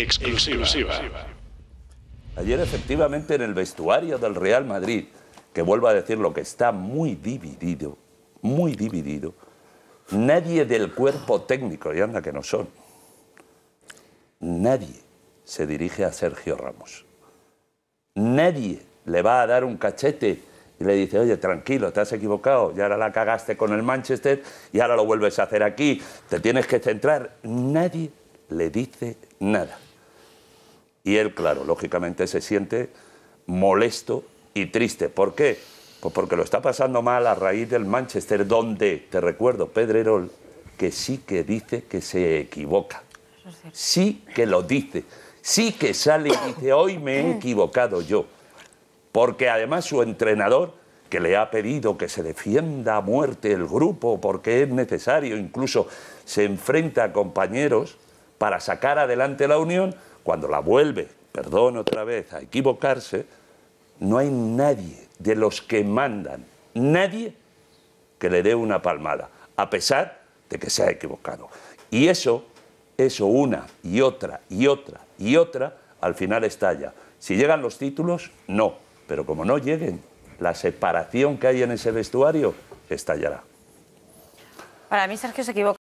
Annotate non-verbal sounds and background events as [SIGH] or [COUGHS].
exclusiva. Ayer efectivamente en el vestuario del Real Madrid, que vuelvo a decir lo que está muy dividido, muy dividido, nadie del cuerpo técnico, y anda que no son, nadie se dirige a Sergio Ramos. Nadie le va a dar un cachete y le dice, oye, tranquilo, te has equivocado, y ahora la cagaste con el Manchester y ahora lo vuelves a hacer aquí, te tienes que centrar. Nadie le dice nada. Y él, claro, lógicamente se siente molesto y triste. ¿Por qué? Pues porque lo está pasando mal a raíz del Manchester, donde, te recuerdo, Pedrerol, que sí que dice que se equivoca. Sí que lo dice. Sí que sale y dice, hoy me he [COUGHS] equivocado yo. Porque además su entrenador, que le ha pedido que se defienda a muerte el grupo porque es necesario, incluso se enfrenta a compañeros para sacar adelante la Unión, cuando la vuelve, perdón otra vez, a equivocarse, no hay nadie de los que mandan, nadie que le dé una palmada, a pesar de que se ha equivocado. Y eso, eso una y otra y otra y otra, al final estalla. Si llegan los títulos, no, pero como no lleguen, la separación que hay en ese vestuario estallará. Para mí Sergio se equivocó.